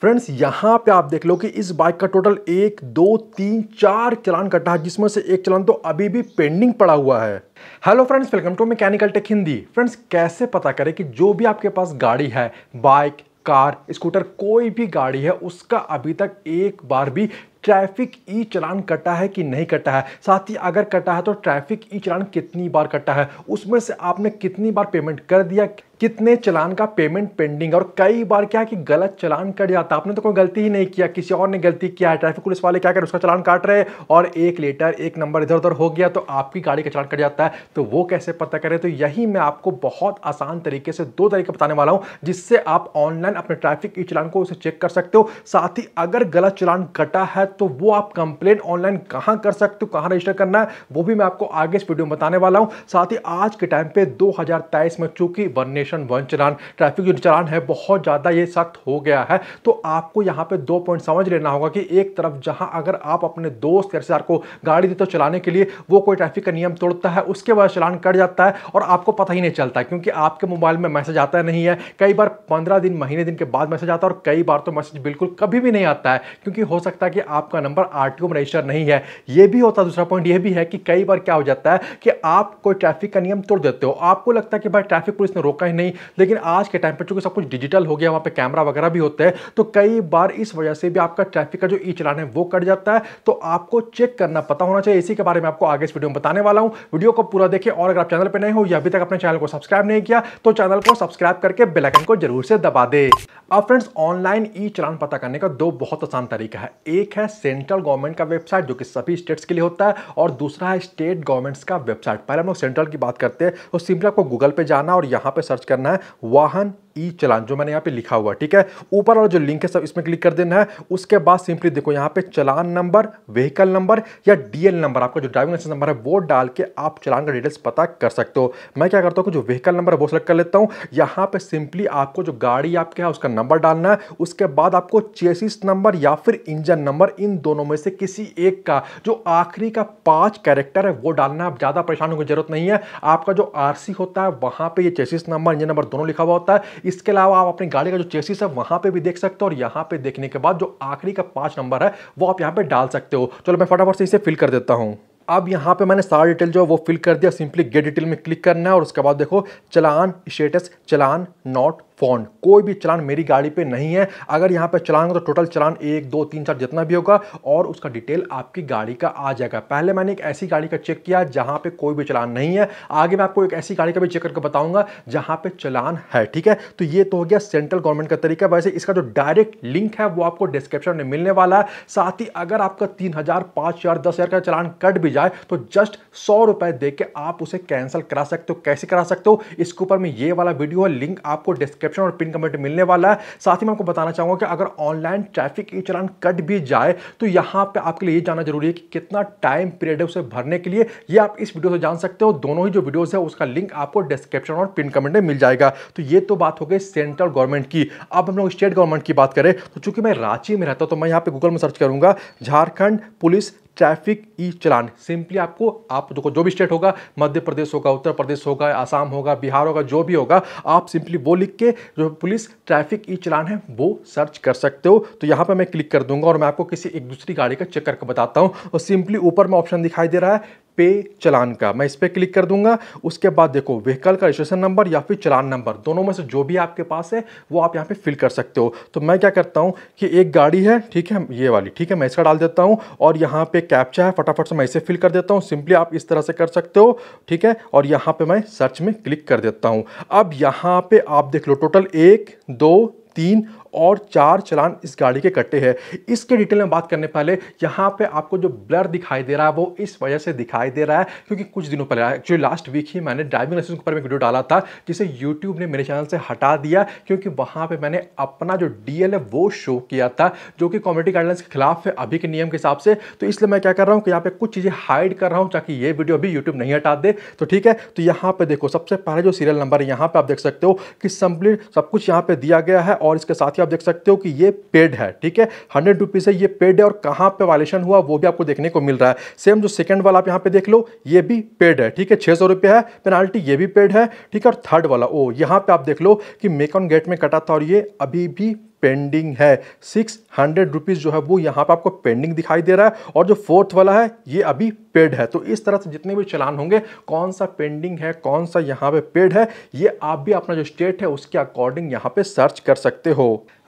friends यहाँ पे आप देख लो कि इस बाइक का टोटल एक दो तीन चार चलान कटा है जिसमें से एक चलान तो अभी भी पेंडिंग पड़ा हुआ है hello friends welcome to mechanical tech Hindi friends कैसे पता करें कि जो भी आपके पास गाड़ी है बाइक कार स्कूटर कोई भी गाड़ी है उसका अभी तक एक बार भी ट्रैफिक ई चलान कटा है कि नहीं कटा है साथ ही अगर कटा है तो ट्रैफिक ई चलान कितनी बार कटा है उसमें से आपने कितनी बार पेमेंट कर दिया कितने चलान का पेमेंट पेंडिंग और कई बार क्या है कि गलत चलान कट जाता आपने तो कोई गलती ही नहीं किया किसी और ने गलती किया है ट्रैफिक पुलिस वाले क्या कर उसका चलान काट रहे और एक लेटर एक नंबर इधर उधर हो गया तो आपकी गाड़ी का चलान कट जाता है तो वो कैसे पता करें तो यही मैं आपको बहुत आसान तरीके से दो तरीके बताने वाला हूँ जिससे आप ऑनलाइन अपने ट्रैफिक ई चलान को उसे चेक कर सकते हो साथ ही अगर गलत चलान कटा है तो वो आप कंप्लेन ऑनलाइन कहाँ कर सकते हो कहाँ रजिस्टर करना है वो भी मैं आपको आगे इस वीडियो में बताने वाला हूँ साथ ही आज के टाइम पर दो में चूंकि one session one challan traffic जो चलान है बहुत ज़्यादा ये सख्त हो गया है तो आपको यहाँ पे दो पॉइंट समझ लेना होगा कि एक तरफ जहाँ अगर आप अपने दोस्त रिश्तेदार को गाड़ी देते हो चलाने के लिए वो कोई ट्रैफिक का नियम तोड़ता है उसके बाद चलान कट जाता है और आपको पता ही नहीं चलता क्योंकि आपके मोबाइल में मैसेज आता नहीं है कई बार पंद्रह दिन महीने दिन के बाद मैसेज आता है और कई बार तो मैसेज बिल्कुल कभी भी नहीं आता है क्योंकि हो सकता है कि आपका नंबर आर में रजिस्टर नहीं है ये भी होता दूसरा पॉइंट ये भी है कि कई बार क्या हो जाता है कि आप कोई ट्रैफिक का नियम तोड़ देते हो आपको लगता है कि भाई ट्रैफिक पुलिस ने रोका ही नहीं लेकिन आज के टाइम पर चूंकि सब कुछ डिजिटल हो गया वहाँ पर कैमरा वगैरह भी होता है तो कई बार इस वजह से भी आपका ट्रैफिक का जो ई चलान है वो कट जाता है तो आपको चेक करना पता होना चाहिए इसी के बारे में आपको आगे इस वीडियो में बताने वाला हूँ वीडियो को पूरा देखें और अगर आप चैनल पर नए हो या अभी तक अपने चैनल को सब्सक्राइब नहीं किया तो चैनल को सब्सक्राइब करके बेलाइकन को जरूर से दबा दे अब फ्रेंड्स ऑनलाइन ई चलान पता करने का दो बहुत आसान तरीका है एक है सेंट्रल गवर्नमेंट का वेबसाइट जो कि सभी स्टेट्स के लिए होता है और दूसरा है स्टेट गवर्नमेंट्स का वेबसाइट पहले हम लोग सेंट्रल की बात करते हैं तो सिंपली आपको गूगल पे जाना और यहाँ पे सर्च करना है वाहन ई चलान जो मैंने यहाँ पे लिखा हुआ ठीक है ऊपर वाला जो लिंक है सब इसमें क्लिक कर देना है उसके बाद सिंपली देखो यहाँ पे चलान नंबर व्हीकल नंबर या डीएल नंबर आपका जो ड्राइविंग लाइसेंस नंबर है वो डाल के आप चलान का डिटेल्स पता कर सकते हो मैं क्या करता हूँ जो व्हीकल नंबर है वो सेलेक्ट कर लेता हूँ यहाँ पर सिंपली आपको जो गाड़ी आपके है उसका नंबर डालना है उसके बाद आपको चेसिस नंबर या फिर इंजन नंबर इन दोनों में से किसी एक का जो आखिरी का पाँच कैरेक्टर है वो डालना है आप ज़्यादा परेशान होने की जरूरत नहीं है आपका जो आर होता है वहाँ पर ये चेसिस नंबर इंजन नंबर दोनों लिखा हुआ होता है इसके अलावा आप अपनी गाड़ी का जो चेसिस है वहां पर भी देख सकते हो और यहाँ पर देखने के बाद जो आखिरी का पांच नंबर है वो आप यहाँ पर डाल सकते हो चलो मैं फटाफट से इसे फिल कर देता हूँ अब यहाँ पे मैंने सारा डिटेल जो है वो फिल कर दिया सिंपली गेट डिटेल में क्लिक करना है और उसके बाद देखो challan status challan not found कोई भी चलान मेरी गाड़ी पे नहीं है अगर यहाँ पे चलान तो टोटल चलान एक दो तीन चार जितना भी होगा और उसका डिटेल आपकी गाड़ी का आ जाएगा पहले मैंने एक ऐसी गाड़ी का चेक किया जहाँ पे कोई भी चलान नहीं है आगे मैं आपको एक ऐसी गाड़ी का भी चेक करके बताऊंगा जहाँ पे चलान है ठीक है तो ये तो हो गया सेंट्रल गवर्नमेंट का तरीका वैसे इसका जो डायरेक्ट लिंक है वो आपको डिस्क्रिप्शन में मिलने वाला है साथ ही अगर आपका तीन हज़ार का चलान कट भी जाए तो जस्ट सौ रुपए दे के आप उसे कैंसिल करा सकते हो कैसे करा सकते हो इसके ऊपर में ये वाला वीडियो है लिंक आपको डिस्क्रिप्शन और पिन कमेंट मिलने वाला है साथ ही मैं आपको बताना चाहूंगा कि अगर ऑनलाइन ट्रैफिक के चलान कट भी जाए तो यहां पर आपके लिए ये जानना जरूरी है कि कितना टाइम पीरियड है उसे भरने के लिए ये आप इस वीडियो से जान सकते हो दोनों ही जो वीडियोज़ है उसका लिंक आपको डिस्क्रिप्शन और पिन कमेंट में मिल जाएगा तो ये तो बात हो गई सेंट्रल गवर्नमेंट की अब हम लोग स्टेट गवर्नमेंट की बात करें तो चूंकि मैं रांची में रहता हूं तो मैं यहां पे गूगल में सर्च करूंगा Jharkhand police traffic e challan simply आपको आप जो, जो भी स्टेट होगा मध्य प्रदेश होगा उत्तर प्रदेश होगा आसाम होगा बिहार होगा जो भी होगा आप सिंपली वो लिख के जो पुलिस ट्रैफिक ई चलान है वो सर्च कर सकते हो तो यहाँ पर मैं क्लिक कर दूंगा और मैं आपको किसी एक दूसरी गाड़ी का चेक करके बताता हूँ और सिंपली ऊपर में ऑप्शन दिखाई दे रहा है पे चलान का मैं इस पर क्लिक कर दूंगा उसके बाद देखो व्हीकल का रजिस्ट्रेशन नंबर या फिर चलान नंबर दोनों में से जो भी आपके पास है वो आप यहाँ पे फिल कर सकते हो तो मैं क्या करता हूँ कि एक गाड़ी है ठीक है ये वाली ठीक है मैं इसका डाल देता हूँ और यहाँ पे कैप्चा है फटाफट से मैं इसे फिल कर देता हूँ सिंपली आप इस तरह से कर सकते हो ठीक है और यहाँ पर मैं सर्च में क्लिक कर देता हूँ अब यहाँ पर आप देख लो टोटल एक दो तीन और चार चलान इस गाड़ी के कट्टे हैं इसके डिटेल में बात करने पहले यहाँ पे आपको जो ब्लर दिखाई दे रहा है वो इस वजह से दिखाई दे रहा है क्योंकि कुछ दिनों पहले एक्चुअली लास्ट वीक ही मैंने ड्राइविंग लाइसेंस के ऊपर में वीडियो डाला था जिसे यूट्यूब ने मेरे चैनल से हटा दिया क्योंकि वहाँ पर मैंने अपना जो डी है वो शो किया था जो कि कॉमेडी गाइडलाइंस के खिलाफ है अभी के नियम के हिसाब से तो इसलिए मैं क्या कर रहा हूँ कि यहाँ पे कुछ चीज़ें हाइड कर रहा हूँ ताकि ये वीडियो अभी यूट्यूब नहीं हटा दे तो ठीक है तो यहाँ पर देखो सबसे पहले जो सीरियल नंबर है यहाँ पे आप देख सकते हो कि सब कुछ यहाँ पर दिया गया है और इसके साथ कि आप देख सकते हो कि ये पेड है ठीक है हंड्रेड रुपीज़ है ये पेड है और कहाँ पे वायलेशन हुआ वो भी आपको देखने को मिल रहा है सेम जो सेकंड वाला आप यहाँ पे देख लो ये भी पेड है ठीक है छह सौ रुपये है पेनाल्टी ये भी पेड है ठीक है और थर्ड वाला ओ यहाँ पे आप देख लो कि मेक ऑन गेट में कटा था और ये अभी भी पेंडिंग है सिक्स हंड्रेड रुपीज़ जो है वो यहाँ पे आपको पेंडिंग दिखाई दे रहा है और जो फोर्थ वाला है ये अभी पेड है तो इस तरह से जितने भी चलान होंगे कौन सा पेंडिंग है कौन सा यहाँ पे पेड है ये आप भी अपना जो स्टेट है उसके अकॉर्डिंग यहाँ पे सर्च कर सकते हो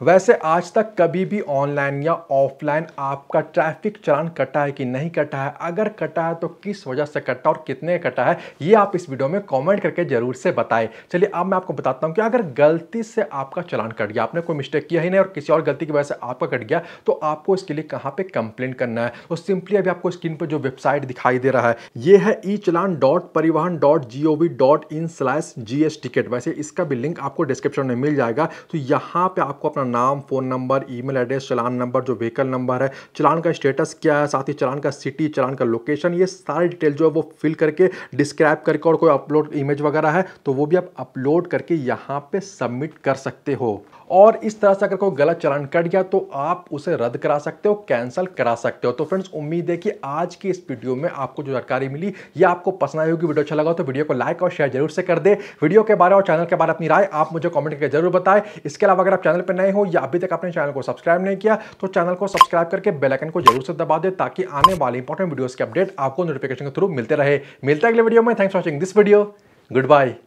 वैसे आज तक कभी भी ऑनलाइन या ऑफलाइन आपका ट्रैफिक चलान कटा है कि नहीं कटा है अगर कटा है तो किस वजह से कटा और कितने कटा है ये आप इस वीडियो में कमेंट करके जरूर से बताएं चलिए अब मैं आपको बताता हूँ कि अगर गलती से आपका चलान कट गया आपने कोई मिस्टेक किया किया ही नहीं और किसी और गलती की वजह से आपका कट गया तो आपको इसके लिए कहाँ पे कंप्लेंट करना है तो सिंपली अभी आपको स्क्रीन पर जो वेबसाइट दिखाई दे रहा है ये है e challan dot Parivahan dot G O V dot in slash G S ticket वैसे इसका भी लिंक आपको डिस्क्रिप्शन में मिल जाएगा तो यहाँ पर आपको अपना नाम phone number email address challan number जो व्हीकल नंबर है चलान का स्टेटस क्या है साथ ही चलान का सिटी चलान का लोकेशन ये सारी डिटेल जो है वो फिल करके डिस्क्राइब करके और कोई अपलोड इमेज वगैरह है तो वो भी आप अपलोड करके यहाँ पे सबमिट कर सकते हो और इस तरह से अगर कोई गलत चलान कट गया तो आप उसे रद्द करा सकते हो कैंसिल करा सकते हो तो फ्रेंड्स उम्मीद है कि आज की इस वीडियो में आपको जो जानकारी मिली या आपको पसंद आई होगी वीडियो अच्छा लगा तो वीडियो को लाइक और शेयर जरूर से कर दे वीडियो के बारे और चैनल के बारे अपनी राय आप मुझे कॉमेंट करके जरूर बताएं इसके अलावा अगर आप चैनल पर नए हो या अभी तक आपने चैनल को सब्सक्राइब नहीं किया तो चैनल को सब्सक्राइब करके बेलाइकन को जरूर से दबा दे ताकि आने वाले इंपॉर्टेंट वीडियोज़ के अपडेट आपको नोटिफिकेशन के थ्रू मिलते रहे मिलता है अगले वीडियो में thanks watching this video good bye